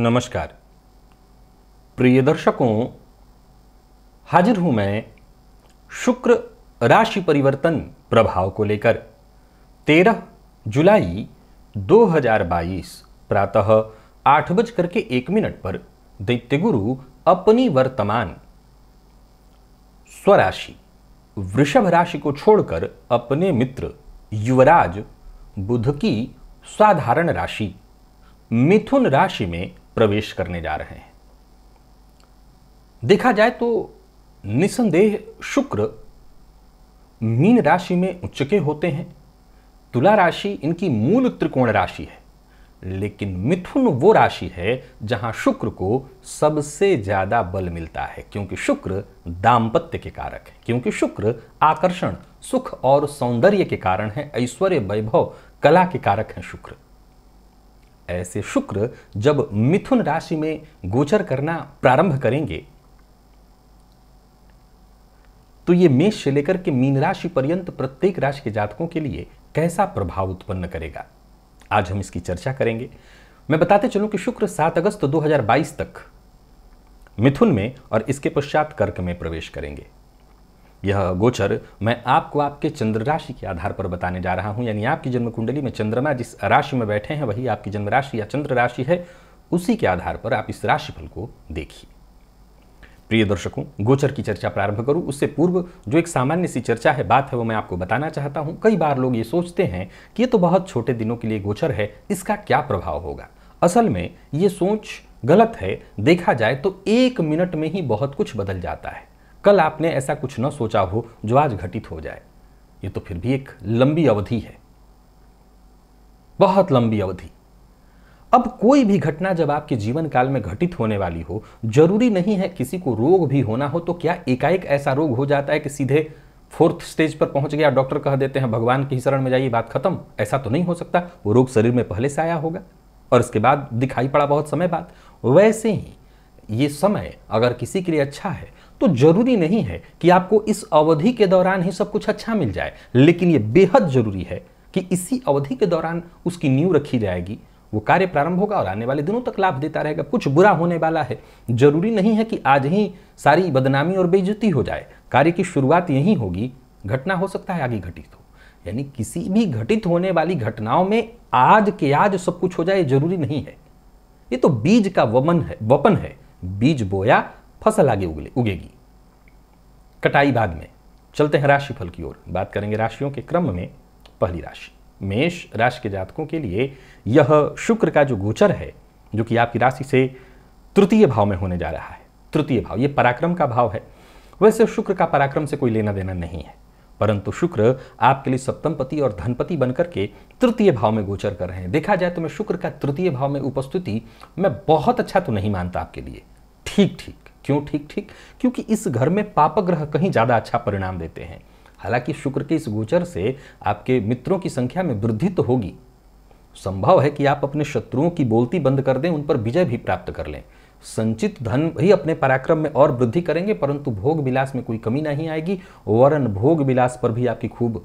नमस्कार प्रिय दर्शकों हाजिर हूं मैं शुक्र राशि परिवर्तन प्रभाव को लेकर 13 जुलाई 2022 प्रातः आठ बज करके एक मिनट पर दैत्य गुरु अपनी वर्तमान स्वराशि वृषभ राशि को छोड़कर अपने मित्र युवराज बुध की साधारण राशि मिथुन राशि में प्रवेश करने जा रहे हैं देखा जाए तो निसंदेह शुक्र मीन राशि में उच्च के होते हैं तुला राशि इनकी मूल त्रिकोण राशि है लेकिन मिथुन वो राशि है जहां शुक्र को सबसे ज्यादा बल मिलता है क्योंकि शुक्र दाम्पत्य के कारक है क्योंकि शुक्र आकर्षण सुख और सौंदर्य के कारण है ऐश्वर्य वैभव कला के कारक हैं शुक्र ऐसे शुक्र जब मिथुन राशि में गोचर करना प्रारंभ करेंगे तो ये मेष से लेकर के मीन राशि पर्यंत प्रत्येक राशि के जातकों के लिए कैसा प्रभाव उत्पन्न करेगा आज हम इसकी चर्चा करेंगे मैं बताते चलूं कि शुक्र 7 अगस्त 2022 तक मिथुन में और इसके पश्चात कर्क में प्रवेश करेंगे यह गोचर मैं आपको आपके चंद्र राशि के आधार पर बताने जा रहा हूं यानी आपकी जन्म कुंडली में चंद्रमा जिस राशि में बैठे हैं वही आपकी जन्म राशि या चंद्र राशि है उसी के आधार पर आप इस राशिफल को देखिए प्रिय दर्शकों गोचर की चर्चा प्रारंभ करूं उससे पूर्व जो एक सामान्य सी चर्चा है बात है वो मैं आपको बताना चाहता हूं कई बार लोग ये सोचते हैं कि ये तो बहुत छोटे दिनों के लिए गोचर है इसका क्या प्रभाव होगा असल में ये सोच गलत है देखा जाए तो एक मिनट में ही बहुत कुछ बदल जाता है कल आपने ऐसा कुछ न सोचा हो जो आज घटित हो जाए ये तो फिर भी एक लंबी अवधि है बहुत लंबी अवधि अब कोई भी घटना जब आपके जीवन काल में घटित होने वाली हो जरूरी नहीं है किसी को रोग भी होना हो तो क्या एकाएक ऐसा रोग हो जाता है कि सीधे फोर्थ स्टेज पर पहुंच गया डॉक्टर कह देते हैं भगवान की शरण में जाइए बात खत्म ऐसा तो नहीं हो सकता वो रोग शरीर में पहले से आया होगा और इसके बाद दिखाई पड़ा बहुत समय बाद वैसे ही ये समय अगर किसी के लिए अच्छा है तो जरूरी नहीं है कि आपको इस अवधि के दौरान ही सब कुछ अच्छा मिल जाए लेकिन ये बेहद जरूरी है कि इसी अवधि के दौरान उसकी नींव रखी जाएगी वो कार्य प्रारंभ होगा और आने वाले दिनों तक लाभ देता रहेगा कुछ बुरा होने वाला है जरूरी नहीं है कि आज ही सारी बदनामी और बेइज्जती हो जाए कार्य की शुरुआत यही होगी घटना हो सकता है आगे घटित हो यानी किसी भी घटित होने वाली घटनाओं में आज के आज सब कुछ हो जाए जरूरी नहीं है ये तो बीज का वमन है वपन है बीज बोया फसल आगे उगले उगेगी कटाई बाद में चलते हैं राशिफल की ओर बात करेंगे राशियों के क्रम में पहली राशि मेष राशि के जातकों के लिए यह शुक्र का जो गोचर है जो कि आपकी राशि से तृतीय भाव में होने जा रहा है तृतीय भाव ये पराक्रम का भाव है वैसे शुक्र का पराक्रम से कोई लेना देना नहीं है परंतु शुक्र आपके लिए सप्तम पति और धनपति बनकर के तृतीय भाव में गोचर कर रहे हैं देखा जाए तो मैं शुक्र का तृतीय भाव में उपस्थिति मैं बहुत अच्छा तो नहीं मानता आपके लिए ठीक ठीक क्यों ठीक ठीक क्योंकि इस घर में पाप ग्रह कहीं ज़्यादा अच्छा परिणाम देते हैं हालांकि शुक्र के इस गोचर से आपके मित्रों की संख्या में वृद्धि तो होगी संभव है कि आप अपने शत्रुओं की बोलती बंद कर दें उन पर विजय भी प्राप्त कर लें संचित धन ही अपने पराक्रम में और वृद्धि करेंगे परंतु भोग विलास में कोई कमी नहीं आएगी वरन भोग विलास पर भी आपकी खूब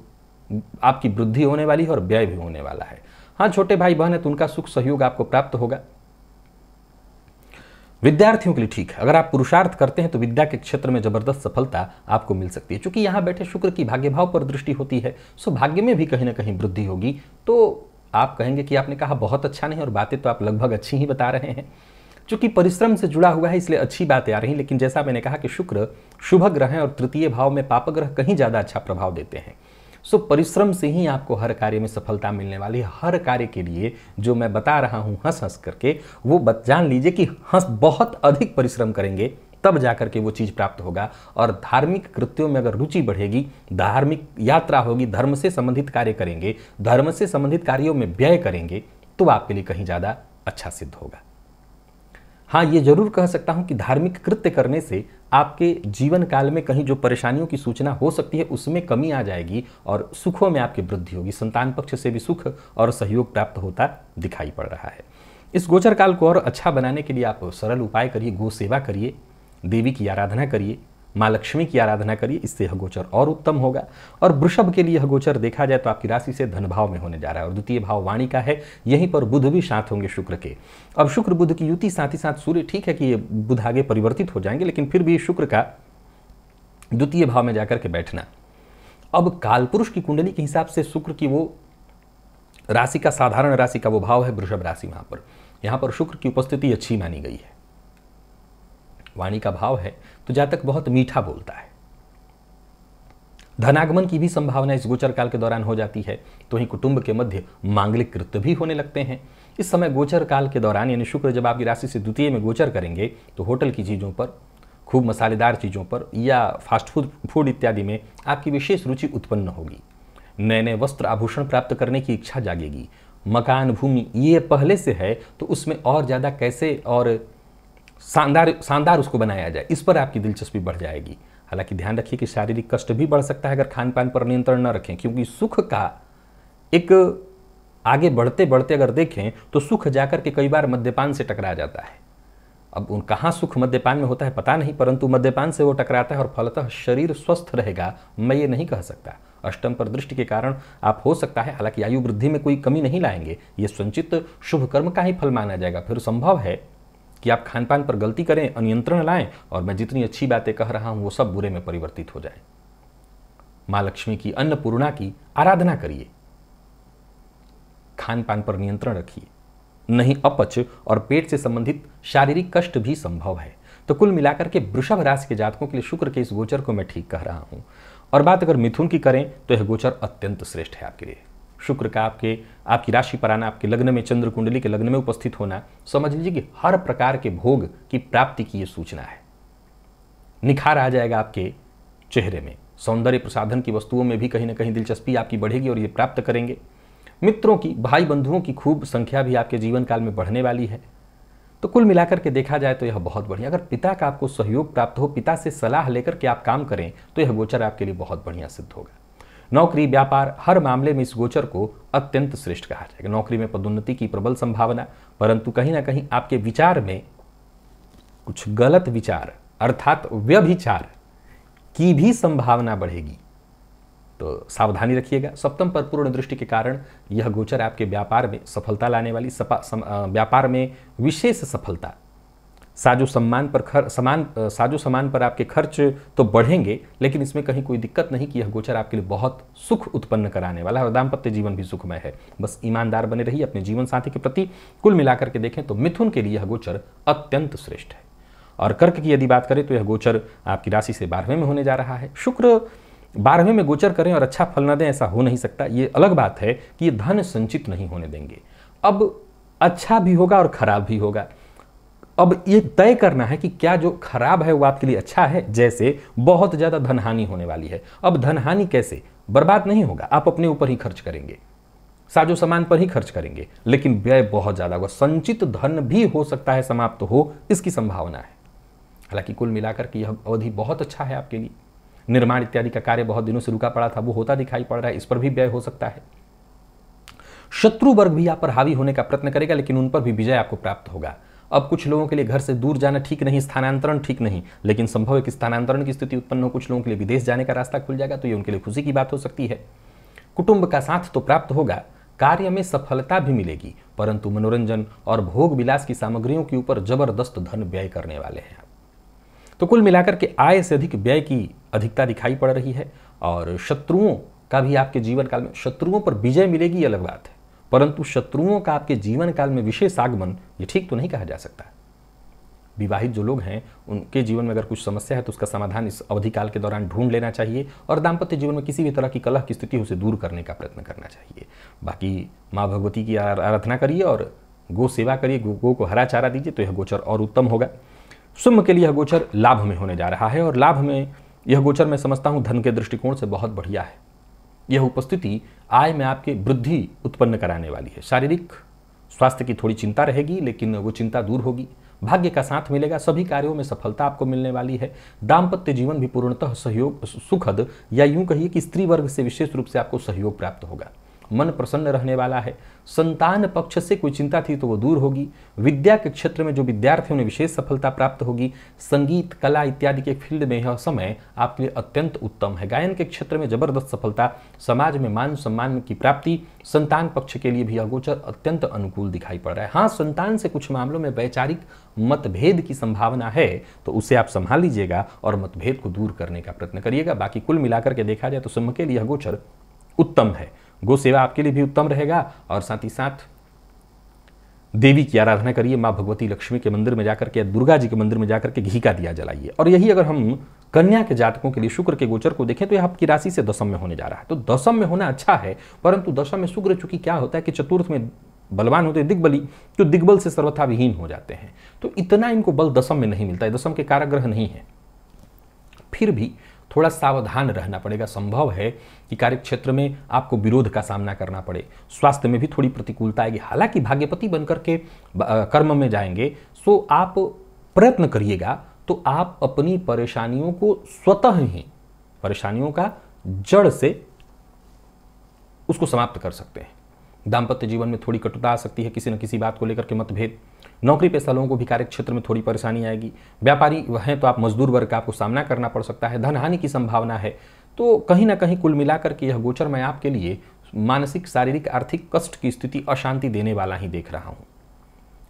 आपकी वृद्धि होने वाली है और व्यय भी होने वाला है हाँ छोटे भाई बहन है तो उनका सुख सहयोग आपको प्राप्त होगा विद्यार्थियों के लिए ठीक है अगर आप पुरुषार्थ करते हैं तो विद्या के क्षेत्र में जबरदस्त सफलता आपको मिल सकती है चूंकि यहाँ बैठे शुक्र की भाग्य भाव पर दृष्टि होती है सो भाग्य में भी कहीं ना कहीं वृद्धि होगी तो आप कहेंगे कि आपने कहा बहुत अच्छा नहीं और बातें तो आप लगभग अच्छी ही बता रहे हैं चूंकि परिश्रम से जुड़ा हुआ है इसलिए अच्छी बातें आ रही लेकिन जैसा मैंने कहा कि शुक्र शुभ ग्रह हैं और तृतीय भाव में पाप ग्रह कहीं ज़्यादा अच्छा प्रभाव देते हैं सो परिश्रम से ही आपको हर कार्य में सफलता मिलने वाली है हर कार्य के लिए जो मैं बता रहा हूँ हंस हंस करके वो जान लीजिए कि हंस बहुत अधिक परिश्रम करेंगे तब जाकर के वो चीज़ प्राप्त होगा और धार्मिक कृत्यों में अगर रुचि बढ़ेगी धार्मिक यात्रा होगी धर्म से संबंधित कार्य करेंगे धर्म से संबंधित कार्यों में व्यय करेंगे तो आपके लिए कहीं ज़्यादा अच्छा सिद्ध होगा हाँ ये जरूर कह सकता हूँ कि धार्मिक कृत्य करने से आपके जीवन काल में कहीं जो परेशानियों की सूचना हो सकती है उसमें कमी आ जाएगी और सुखों में आपकी वृद्धि होगी संतान पक्ष से भी सुख और सहयोग प्राप्त होता दिखाई पड़ रहा है इस गोचर काल को और अच्छा बनाने के लिए आप सरल उपाय करिए गो सेवा करिए देवी की आराधना करिए माँ लक्ष्मी की आराधना करिए इससे यह गोचर और उत्तम होगा और वृषभ के लिए यह गोचर देखा जाए तो आपकी राशि से धन भाव में होने जा रहा है और द्वितीय भाव वाणी का है यहीं पर बुध भी साथ होंगे शुक्र के अब शुक्र बुध की युति साथ ही साथ सूर्य ठीक है कि ये बुध आगे परिवर्तित हो जाएंगे लेकिन फिर भी शुक्र का द्वितीय भाव में जाकर के बैठना अब कालपुरुष की कुंडली के हिसाब से शुक्र की वो राशि का साधारण राशि का वो भाव है वृषभ राशि वहाँ पर यहाँ पर शुक्र की उपस्थिति अच्छी मानी गई है वाणी का भाव है तो जातक बहुत मीठा बोलता है धनागमन की भी संभावना इस गोचर काल के दौरान हो जाती है तो ही कुटुंब के मध्य मांगलिक कृत्य भी होने लगते हैं इस समय गोचर काल के दौरान यानी शुक्र जब आपकी राशि से द्वितीय में गोचर करेंगे तो होटल की चीज़ों पर खूब मसालेदार चीज़ों पर या फास्ट फूड फूड इत्यादि में आपकी विशेष रुचि उत्पन्न होगी नए नए वस्त्र आभूषण प्राप्त करने की इच्छा जागेगी मकान भूमि ये पहले से है तो उसमें और ज़्यादा कैसे और शानदार शानदार उसको बनाया जाए इस पर आपकी दिलचस्पी बढ़ जाएगी हालांकि ध्यान रखिए कि शारीरिक कष्ट भी बढ़ सकता है अगर खान पान पर नियंत्रण न रखें क्योंकि सुख का एक आगे बढ़ते बढ़ते अगर देखें तो सुख जाकर के कई बार मद्यपान से टकरा जाता है अब उन कहाँ सुख मद्यपान में होता है पता नहीं परंतु मद्यपान से वो टकराता है और फलतः शरीर स्वस्थ रहेगा मैं ये नहीं कह सकता अष्टम पर दृष्टि के कारण आप हो सकता है हालांकि आयु वृद्धि में कोई कमी नहीं लाएंगे ये संचित शुभ कर्म का ही फल माना जाएगा फिर संभव है कि आप खान पान पर गलती करें अनियंत्रण लाएं और मैं जितनी अच्छी बातें कह रहा हूं वो सब बुरे में परिवर्तित हो जाए माँ लक्ष्मी की अन्नपूर्णा की आराधना करिए खान पान पर नियंत्रण रखिए नहीं अपच और पेट से संबंधित शारीरिक कष्ट भी संभव है तो कुल मिलाकर के वृषभ राशि के जातकों के लिए शुक्र के इस गोचर को मैं ठीक कह रहा हूं और बात अगर मिथुन की करें तो यह गोचर अत्यंत श्रेष्ठ है आपके लिए शुक्र का आपके आपकी राशि पर आना आपके लग्न में चंद्र कुंडली के लग्न में उपस्थित होना समझ लीजिए कि हर प्रकार के भोग की प्राप्ति की ये सूचना है निखार आ जाएगा आपके चेहरे में सौंदर्य प्रसाधन की वस्तुओं में भी कहीं ना कहीं दिलचस्पी आपकी बढ़ेगी और ये प्राप्त करेंगे मित्रों की भाई बंधुओं की खूब संख्या भी आपके जीवन काल में बढ़ने वाली है तो कुल मिलाकर के देखा जाए तो यह बहुत बढ़िया अगर पिता का आपको सहयोग प्राप्त हो पिता से सलाह लेकर के आप काम करें तो यह गोचर आपके लिए बहुत बढ़िया सिद्ध होगा नौकरी व्यापार हर मामले में इस गोचर को अत्यंत श्रेष्ठ कहा जाएगा नौकरी में पदोन्नति की प्रबल संभावना परंतु कहीं ना कहीं आपके विचार में कुछ गलत विचार अर्थात व्यभिचार की भी संभावना बढ़ेगी तो सावधानी रखिएगा सप्तम पर पूर्ण दृष्टि के कारण यह गोचर आपके व्यापार में सफलता लाने वाली सपा सम, व्यापार में विशेष सफलता साजो सम्मान पर खर समान साजो सामान पर आपके खर्च तो बढ़ेंगे लेकिन इसमें कहीं कोई दिक्कत नहीं कि यह गोचर आपके लिए बहुत सुख उत्पन्न कराने वाला है और दाम्पत्य जीवन भी सुखमय है बस ईमानदार बने रहिए अपने जीवन साथी के प्रति कुल मिलाकर के देखें तो मिथुन के लिए यह गोचर अत्यंत श्रेष्ठ है और कर्क की यदि बात करें तो यह गोचर आपकी राशि से बारहवें में होने जा रहा है शुक्र बारहवें में गोचर करें और अच्छा फल न दें ऐसा हो नहीं सकता ये अलग बात है कि ये धन संचित नहीं होने देंगे अब अच्छा भी होगा और खराब भी होगा अब ये तय करना है कि क्या जो खराब है वो आपके लिए अच्छा है जैसे बहुत ज़्यादा धनहानि होने वाली है अब धनहानि कैसे बर्बाद नहीं होगा आप अपने ऊपर ही खर्च करेंगे साजो सामान पर ही खर्च करेंगे लेकिन व्यय बहुत ज़्यादा होगा संचित धन भी हो सकता है समाप्त तो हो इसकी संभावना है हालांकि कुल मिलाकर की यह अवधि बहुत अच्छा है आपके लिए निर्माण इत्यादि का कार्य बहुत दिनों से रुका पड़ा था वो होता दिखाई पड़ रहा है इस पर भी व्यय हो सकता है शत्रु वर्ग भी आप पर हावी होने का प्रयत्न करेगा लेकिन उन पर भी विजय आपको प्राप्त होगा अब कुछ लोगों के लिए घर से दूर जाना ठीक नहीं स्थानांतरण ठीक नहीं लेकिन संभव है कि स्थानांतरण की स्थिति उत्पन्न हो कुछ लोगों के लिए विदेश जाने का रास्ता खुल जाएगा तो ये उनके लिए खुशी की बात हो सकती है कुटुंब का साथ तो प्राप्त होगा कार्य में सफलता भी मिलेगी परंतु मनोरंजन और भोग विलास की सामग्रियों के ऊपर जबरदस्त धन व्यय करने वाले हैं तो कुल मिलाकर के आय से अधिक व्यय की अधिकता दिखाई पड़ रही है और शत्रुओं का भी आपके जीवन काल में शत्रुओं पर विजय मिलेगी अलग बात है परंतु शत्रुओं का आपके जीवन काल में विशेष आगमन ये ठीक तो नहीं कहा जा सकता विवाहित जो लोग हैं उनके जीवन में अगर कुछ समस्या है तो उसका समाधान इस अवधि काल के दौरान ढूंढ लेना चाहिए और दाम्पत्य जीवन में किसी भी तरह की कलह की स्थिति उसे दूर करने का प्रयत्न करना चाहिए बाकी माँ भगवती की आराधना करिए और गो सेवा करिए गो, गो को हरा चारा दीजिए तो यह गोचर और उत्तम होगा शुभ के लिए यह गोचर लाभ में होने जा रहा है और लाभ में यह गोचर मैं समझता हूँ धन के दृष्टिकोण से बहुत बढ़िया है यह उपस्थिति आय में आपके वृद्धि उत्पन्न कराने वाली है शारीरिक स्वास्थ्य की थोड़ी चिंता रहेगी लेकिन वो चिंता दूर होगी भाग्य का साथ मिलेगा सभी कार्यों में सफलता आपको मिलने वाली है दाम्पत्य जीवन भी पूर्णतः सहयोग सुखद या यूं कहिए कि स्त्री वर्ग से विशेष रूप से आपको सहयोग प्राप्त होगा मन प्रसन्न रहने वाला है संतान पक्ष से कोई चिंता थी तो वो दूर होगी विद्या के क्षेत्र में जो विद्यार्थी उन्हें विशेष सफलता प्राप्त होगी संगीत कला इत्यादि के फील्ड में यह समय आपके लिए अत्यंत उत्तम है गायन के क्षेत्र में जबरदस्त सफलता समाज में मान सम्मान की प्राप्ति संतान पक्ष के लिए भी यह गोचर अत्यंत अनुकूल दिखाई पड़ रहा है हाँ संतान से कुछ मामलों में वैचारिक मतभेद की संभावना है तो उसे आप संभाल लीजिएगा और मतभेद को दूर करने का प्रयत्न करिएगा बाकी कुल मिलाकर के देखा जाए तो सिंह के लिए यह गोचर उत्तम है गो सेवा आपके लिए भी उत्तम रहेगा और साथ ही साथ देवी की आराधना करिए माँ भगवती लक्ष्मी के मंदिर में जाकर के या दुर्गा जी के मंदिर में जाकर के घी का दिया जलाइए और यही अगर हम कन्या के जातकों के लिए शुक्र के गोचर को देखें तो यह आपकी राशि से दसम में होने जा रहा है तो दसम में होना अच्छा है परंतु दशम में शुक्र चूंकि क्या होता है कि चतुर्थ में बलवान होते हैं दिग्बली तो दिग्बल से सर्वथा विहीन हो जाते हैं तो इतना इनको बल दसम में नहीं मिलता है दसम के काराग्रह नहीं है फिर भी थोड़ा सावधान रहना पड़ेगा संभव है कि कार्यक्षेत्र में आपको विरोध का सामना करना पड़े स्वास्थ्य में भी थोड़ी प्रतिकूलता आएगी हालांकि भाग्यपति बनकर के कर्म में जाएंगे सो आप प्रयत्न करिएगा तो आप अपनी परेशानियों को स्वतः ही परेशानियों का जड़ से उसको समाप्त कर सकते हैं दाम्पत्य जीवन में थोड़ी कटुता आ सकती है किसी न किसी बात को लेकर के मतभेद नौकरी पेशा लोगों को भी कार्य क्षेत्र में थोड़ी परेशानी आएगी व्यापारी हैं तो आप मजदूर वर्ग का आपको सामना करना पड़ सकता है धन हानि की संभावना है तो कहीं ना कहीं कुल मिलाकर के यह गोचर मैं आपके लिए मानसिक शारीरिक आर्थिक कष्ट की स्थिति अशांति देने वाला ही देख रहा हूँ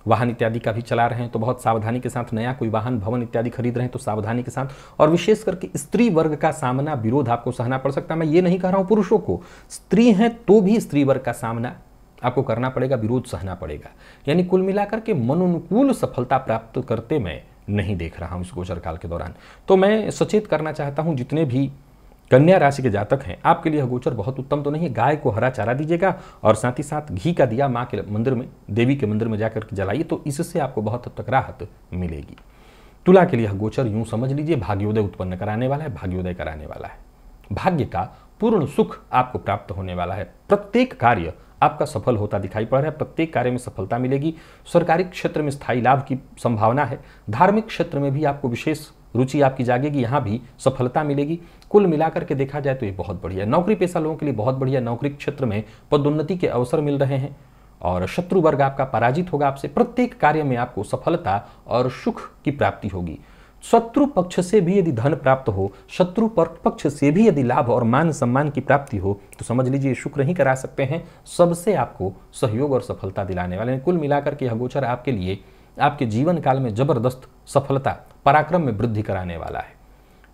वाहन इत्यादि का भी चला रहे हैं तो बहुत सावधानी के साथ नया कोई वाहन भवन इत्यादि खरीद रहे हैं तो सावधानी के साथ और विशेष करके स्त्री वर्ग का सामना विरोध आपको सहना पड़ सकता है मैं ये नहीं कह रहा हूँ पुरुषों को स्त्री हैं तो भी स्त्री वर्ग का सामना आपको करना पड़ेगा विरोध सहना पड़ेगा यानी कुल मिलाकर के अनुकूल सफलता प्राप्त करते मैं नहीं देख रहा हूँ इस गोचर काल के दौरान तो मैं सचेत करना चाहता हूँ जितने भी कन्या राशि के जातक हैं आपके लिए गोचर बहुत उत्तम तो नहीं है गाय को हरा चारा दीजिएगा और साथ ही साथ घी का दिया माँ के मंदिर में देवी के मंदिर में जाकर जलाइए तो इससे आपको बहुत हद तक राहत मिलेगी तुला के लिए गोचर यूं समझ लीजिए भाग्योदय उत्पन्न कराने वाला है भाग्योदय कराने वाला है भाग्य का पूर्ण सुख आपको प्राप्त होने वाला है प्रत्येक कार्य आपका सफल होता दिखाई पड़ रहा है प्रत्येक कार्य में सफलता मिलेगी सरकारी क्षेत्र में स्थायी लाभ की संभावना है धार्मिक क्षेत्र में भी आपको विशेष रुचि आपकी जागेगी यहाँ भी सफलता मिलेगी कुल मिलाकर के देखा जाए तो ये बहुत बढ़िया नौकरी पेशा लोगों के लिए बहुत बढ़िया नौकरी क्षेत्र में पदोन्नति के अवसर मिल रहे हैं और शत्रु वर्ग आपका पराजित होगा आपसे प्रत्येक कार्य में आपको सफलता और सुख की प्राप्ति होगी शत्रु पक्ष से भी यदि धन प्राप्त हो शत्रु पक्ष से भी यदि लाभ और मान सम्मान की प्राप्ति हो तो समझ लीजिए शुक्र ही करा सकते हैं सबसे आपको सहयोग और सफलता दिलाने वाले कुल मिलाकर के यह गोचर आपके लिए आपके जीवन काल में जबरदस्त सफलता पराक्रम में वृद्धि कराने वाला है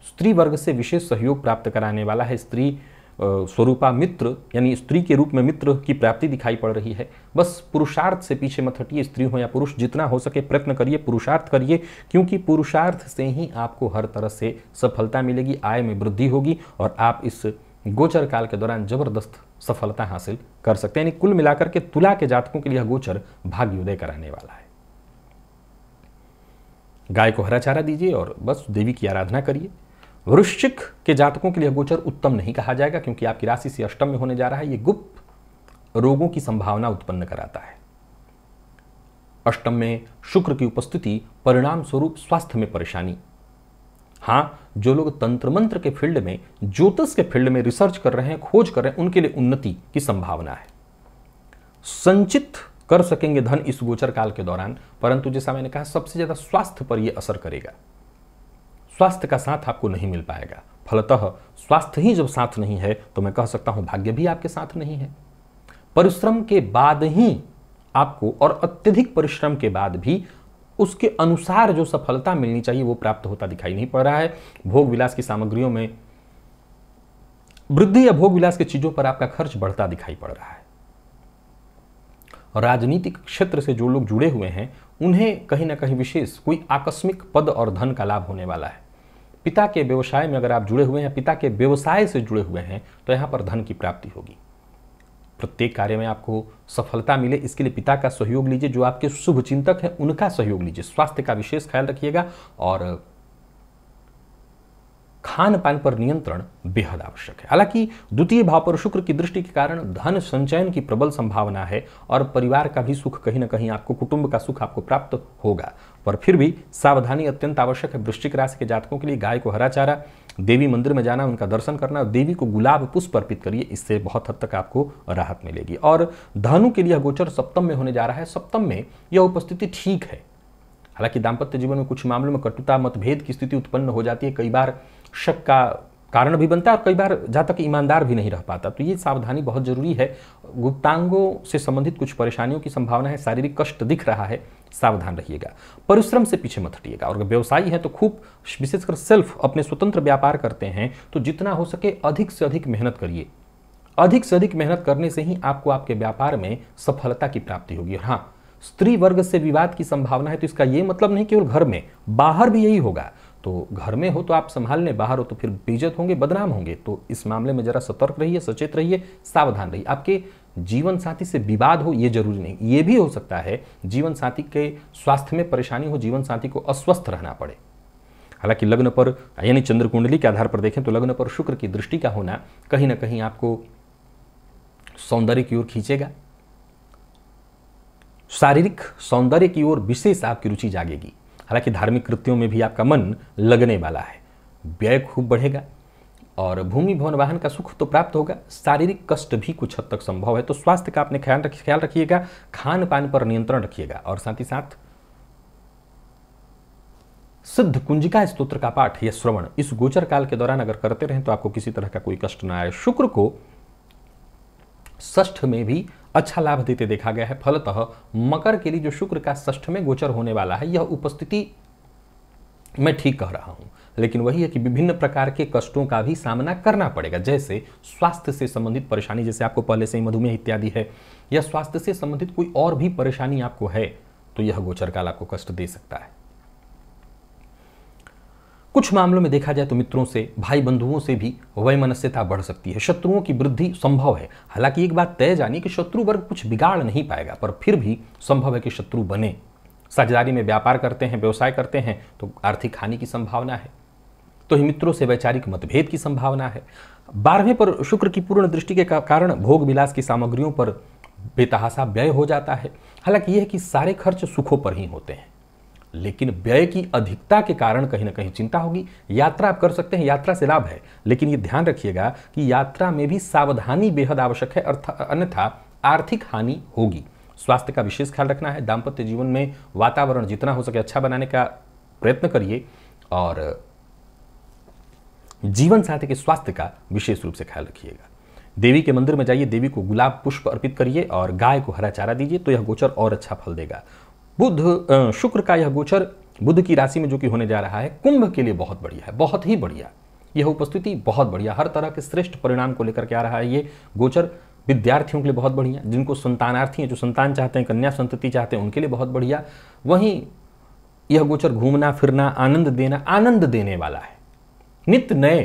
स्त्री वर्ग से विशेष सहयोग प्राप्त कराने वाला है स्त्री स्वरूपा मित्र यानी स्त्री के रूप में मित्र की प्राप्ति दिखाई पड़ रही है बस पुरुषार्थ से पीछे मत हटिए स्त्री हो या पुरुष जितना हो सके प्रयत्न करिए पुरुषार्थ करिए क्योंकि पुरुषार्थ से ही आपको हर तरह से सफलता मिलेगी आय में वृद्धि होगी और आप इस गोचर काल के दौरान जबरदस्त सफलता हासिल कर सकते हैं यानी कुल मिलाकर के तुला के जातकों के लिए गोचर भाग्योदय का रहने वाला है गाय को हरा चारा दीजिए और बस देवी की आराधना करिए वृश्चिक के जातकों के लिए गोचर उत्तम नहीं कहा जाएगा क्योंकि आपकी राशि से अष्टम में होने जा रहा है यह गुप्त रोगों की संभावना उत्पन्न कराता है अष्टम में शुक्र की उपस्थिति परिणाम स्वरूप स्वास्थ्य में परेशानी हां जो लोग तंत्र मंत्र के फील्ड में ज्योतिष के फील्ड में रिसर्च कर रहे हैं खोज कर रहे हैं उनके लिए उन्नति की संभावना है संचित कर सकेंगे धन इस गोचर काल के दौरान परंतु जैसा मैंने कहा सबसे ज़्यादा स्वास्थ्य पर यह असर करेगा स्वास्थ्य का साथ आपको नहीं मिल पाएगा फलतः स्वास्थ्य ही जब साथ नहीं है तो मैं कह सकता हूं भाग्य भी आपके साथ नहीं है परिश्रम के बाद ही आपको और अत्यधिक परिश्रम के बाद भी उसके अनुसार जो सफलता मिलनी चाहिए वो प्राप्त होता दिखाई नहीं पड़ रहा है भोग विलास की सामग्रियों में वृद्धि या भोग विलास की चीजों पर आपका खर्च बढ़ता दिखाई पड़ रहा है राजनीतिक क्षेत्र से जो लोग जुड़े हुए हैं उन्हें कहीं ना कहीं विशेष कोई आकस्मिक पद और धन का लाभ होने वाला है पिता के व्यवसाय में अगर आप जुड़े हुए हैं पिता के व्यवसाय से जुड़े हुए हैं तो यहाँ पर धन की प्राप्ति होगी प्रत्येक कार्य में आपको सफलता मिले इसके लिए पिता का सहयोग लीजिए जो आपके शुभ चिंतक हैं उनका सहयोग लीजिए स्वास्थ्य का विशेष ख्याल रखिएगा और खान पान पर नियंत्रण बेहद आवश्यक है हालांकि द्वितीय भाव पर शुक्र की दृष्टि के कारण धन संचयन की प्रबल संभावना है और परिवार का भी सुख कहीं ना कहीं आपको कुटुंब का सुख आपको प्राप्त होगा पर फिर भी सावधानी अत्यंत आवश्यक है वृश्चिक राशि के जातकों के लिए गाय को हरा चारा देवी मंदिर में जाना उनका दर्शन करना देवी को गुलाब पुष्प अर्पित करिए इससे बहुत हद तक आपको राहत मिलेगी और धनु के लिए गोचर सप्तम में होने जा रहा है सप्तम में यह उपस्थिति ठीक है हालांकि दाम्पत्य जीवन में कुछ मामलों में कटुता मतभेद की स्थिति उत्पन्न हो जाती है कई बार शक का कारण भी बनता है और कई बार जहाँ तक ईमानदार भी नहीं रह पाता तो ये सावधानी बहुत जरूरी है गुप्तांगों से संबंधित कुछ परेशानियों की संभावना है शारीरिक कष्ट दिख रहा है सावधान रहिएगा परिश्रम से पीछे मत हटिएगा और अगर व्यवसायी है तो खूब विशेषकर सेल्फ अपने स्वतंत्र व्यापार करते हैं तो जितना हो सके अधिक से अधिक मेहनत करिए अधिक से अधिक मेहनत करने से ही आपको आपके व्यापार में सफलता की प्राप्ति होगी और हाँ स्त्री वर्ग से विवाद की संभावना है तो इसका यह मतलब नहीं केवल घर में बाहर भी यही होगा तो घर में हो तो आप संभाल लें बाहर हो तो फिर बेजत होंगे बदनाम होंगे तो इस मामले में जरा सतर्क रहिए सचेत रहिए सावधान रहिए आपके जीवन साथी से विवाद हो ये जरूरी नहीं ये भी हो सकता है जीवन साथी के स्वास्थ्य में परेशानी हो जीवन साथी को अस्वस्थ रहना पड़े हालांकि लग्न पर यानी चंद्र कुंडली के आधार पर देखें तो लग्न पर शुक्र की दृष्टि का होना कहीं ना कहीं आपको सौंदर्य की ओर खींचेगा शारीरिक सौंदर्य की ओर विशेष आपकी रुचि जागेगी हालांकि धार्मिक कृत्यों में भी आपका मन लगने वाला है व्यय खूब बढ़ेगा और भूमि भवन वाहन का सुख तो प्राप्त होगा शारीरिक कष्ट भी कुछ हद तक संभव है तो स्वास्थ्य का आपने ख्याल ख्याल रखिएगा खान पान पर नियंत्रण रखिएगा और साथ ही साथ सिद्ध कुंजिका स्तोत्र का पाठ या श्रवण इस गोचर काल के दौरान अगर करते रहें तो आपको किसी तरह का कोई कष्ट ना आए शुक्र को ष्ठ में भी अच्छा लाभ देते देखा गया है फलतः मकर के लिए जो शुक्र का ष्ठ में गोचर होने वाला है यह उपस्थिति मैं ठीक कह रहा हूं लेकिन वही है कि विभिन्न प्रकार के कष्टों का भी सामना करना पड़ेगा जैसे स्वास्थ्य से संबंधित परेशानी जैसे आपको पहले से ही मधुमेह इत्यादि है या स्वास्थ्य से संबंधित कोई और भी परेशानी आपको है तो यह गोचर काल आपको कष्ट दे सकता है कुछ मामलों में देखा जाए तो मित्रों से भाई बंधुओं से भी वैमनस्यता बढ़ सकती है शत्रुओं की वृद्धि संभव है हालांकि एक बात तय जानी कि शत्रु वर्ग कुछ बिगाड़ नहीं पाएगा पर फिर भी संभव है कि शत्रु बने साझेदारी में व्यापार करते हैं व्यवसाय करते हैं तो आर्थिक हानि की संभावना है तो ही मित्रों से वैचारिक मतभेद की संभावना है बारहवें पर शुक्र की पूर्ण दृष्टि के कारण भोग विलास की सामग्रियों पर बेतहासा व्यय हो जाता है हालांकि यह कि सारे खर्च सुखों पर ही होते हैं लेकिन व्यय की अधिकता के कारण कहीं ना कहीं चिंता होगी यात्रा आप कर सकते हैं यात्रा से लाभ है लेकिन ये ध्यान रखिएगा कि यात्रा में भी सावधानी बेहद आवश्यक है अन्यथा आर्थिक हानि होगी स्वास्थ्य का विशेष ख्याल रखना है दाम्पत्य जीवन में वातावरण जितना हो सके अच्छा बनाने का प्रयत्न करिए और जीवन साथी के स्वास्थ्य का विशेष रूप से ख्याल रखिएगा देवी के मंदिर में जाइए देवी को गुलाब पुष्प अर्पित करिए और गाय को हरा चारा दीजिए तो यह गोचर और अच्छा फल देगा बुध शुक्र का यह गोचर बुध की राशि में जो कि होने जा रहा है कुंभ के लिए बहुत बढ़िया है बहुत ही बढ़िया यह उपस्थिति बहुत बढ़िया हर तरह के श्रेष्ठ परिणाम को लेकर के आ रहा है ये गोचर विद्यार्थियों के लिए बहुत बढ़िया जिनको संतानार्थी हैं जो संतान चाहते हैं कन्या संतति चाहते हैं उनके लिए बहुत बढ़िया वहीं यह गोचर घूमना फिरना आनंद देना आनंद देने वाला है नित्य नए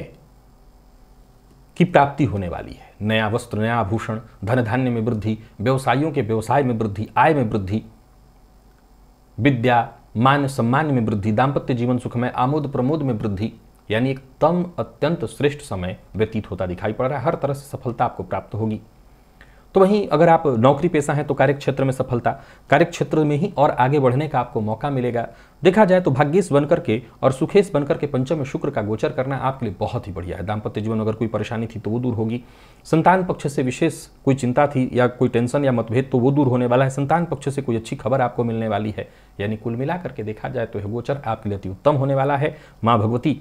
की प्राप्ति होने वाली है नया वस्त्र नया आभूषण धन धान्य में वृद्धि व्यवसायियों के व्यवसाय में वृद्धि आय में वृद्धि विद्या मान सम्मान में वृद्धि दाम्पत्य जीवन सुख में आमोद प्रमोद में वृद्धि यानी एक तम अत्यंत श्रेष्ठ समय व्यतीत होता दिखाई पड़ रहा है हर तरह से सफलता आपको प्राप्त होगी तो वहीं अगर आप नौकरी पेशा हैं तो कार्य क्षेत्र में सफलता कार्य क्षेत्र में ही और आगे बढ़ने का आपको मौका मिलेगा देखा जाए तो भाग्येश बनकर के और सुखेश बनकर के पंचम में शुक्र का गोचर करना आपके लिए बहुत ही बढ़िया है दाम्पत्य जीवन अगर कोई परेशानी थी तो वो दूर होगी संतान पक्ष से विशेष कोई चिंता थी या कोई टेंशन या मतभेद तो वो दूर होने वाला है संतान पक्ष से कोई अच्छी खबर आपको मिलने वाली है यानी कुल मिलाकर के देखा जाए तो यह गोचर आपके लिए अति उत्तम होने वाला है माँ भगवती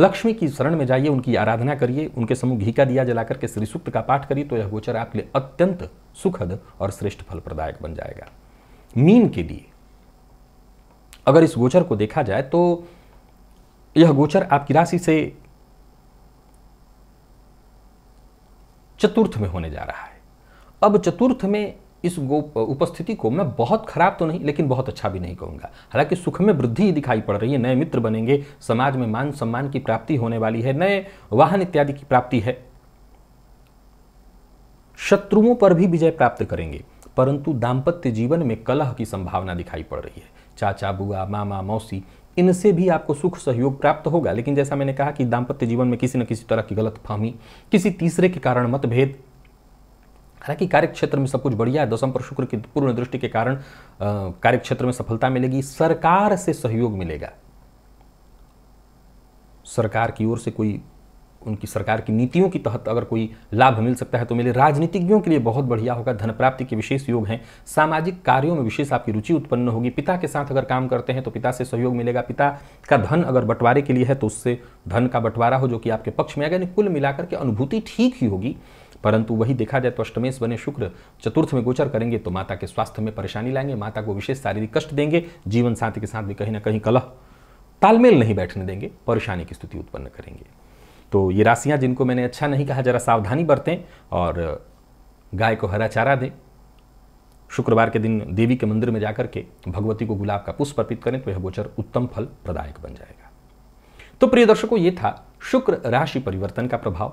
लक्ष्मी की शरण में जाइए उनकी आराधना करिए उनके समूह घी का दिया जलाकर के श्री सूक्त का पाठ करिए तो यह गोचर आपके लिए अत्यंत सुखद और श्रेष्ठ फल प्रदायक बन जाएगा मीन के लिए अगर इस गोचर को देखा जाए तो यह गोचर आपकी राशि से चतुर्थ में होने जा रहा है अब चतुर्थ में इस उपस्थिति को मैं बहुत खराब तो नहीं लेकिन बहुत अच्छा भी नहीं कहूँगा हालांकि सुख में वृद्धि दिखाई पड़ रही है नए मित्र बनेंगे समाज में मान सम्मान की प्राप्ति होने वाली है नए वाहन इत्यादि की प्राप्ति है शत्रुओं पर भी विजय प्राप्त करेंगे परंतु दाम्पत्य जीवन में कलह की संभावना दिखाई पड़ रही है चाचा बुआ मामा मौसी इनसे भी आपको सुख सहयोग प्राप्त होगा लेकिन जैसा मैंने कहा कि दाम्पत्य जीवन में किसी न किसी तरह की गलत फहमी किसी तीसरे के कारण मतभेद हालांकि कार्यक्षेत्र में सब कुछ बढ़िया है दसम पर शुक्र की पूर्ण दृष्टि के कारण कार्यक्षेत्र में सफलता मिलेगी सरकार से सहयोग मिलेगा सरकार की ओर से कोई उनकी सरकार की नीतियों की तहत अगर कोई लाभ मिल सकता है तो मेरे राजनीतिज्ञों के लिए बहुत बढ़िया होगा धन प्राप्ति के विशेष योग हैं सामाजिक कार्यों में विशेष आपकी रुचि उत्पन्न होगी पिता के साथ अगर काम करते हैं तो पिता से सहयोग मिलेगा पिता का धन अगर बंटवारे के लिए है तो उससे धन का बंटवारा हो जो कि आपके पक्ष में आएगा यानी कुल मिलाकर के अनुभूति ठीक ही होगी परंतु वही देखा जाए तो अष्टमेश बने शुक्र चतुर्थ में गोचर करेंगे तो माता के स्वास्थ्य में परेशानी लाएंगे माता को विशेष शारीरिक कष्ट देंगे जीवन साथी के साथ भी कहीं ना कहीं कलह तालमेल नहीं बैठने देंगे परेशानी की स्थिति उत्पन्न करेंगे तो ये राशियाँ जिनको मैंने अच्छा नहीं कहा जरा सावधानी बरतें और गाय को हरा चारा दें शुक्रवार के दिन देवी के मंदिर में जाकर के भगवती को गुलाब का पुष्प अर्पित करें तो यह गोचर उत्तम फल प्रदायक बन जाएगा तो प्रिय दर्शकों ये था शुक्र राशि परिवर्तन का प्रभाव